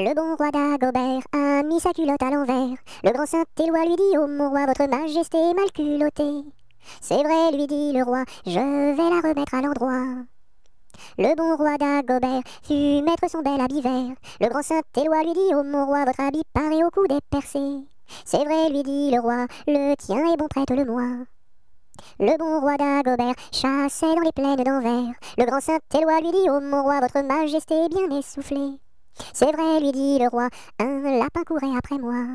Le bon roi d'Agobert a mis sa culotte à l'envers. Le grand Saint-Éloi lui dit au mon roi, votre majesté est mal culottée. C'est vrai, lui dit le roi, je vais la remettre à l'endroit. Le bon roi d'Agobert fut mettre son bel habit vert. Le grand Saint-Éloi lui dit Ô oh, mon roi, votre habit paraît au cou des percés. C'est vrai, lui dit le roi, le tien est bon, prête-le-moi. Le bon roi d'Agobert chassait dans les plaines d'envers. Le grand Saint-Éloi lui dit au mon roi, votre majesté est bien essoufflée. C'est vrai, lui dit le roi, un lapin courait après moi.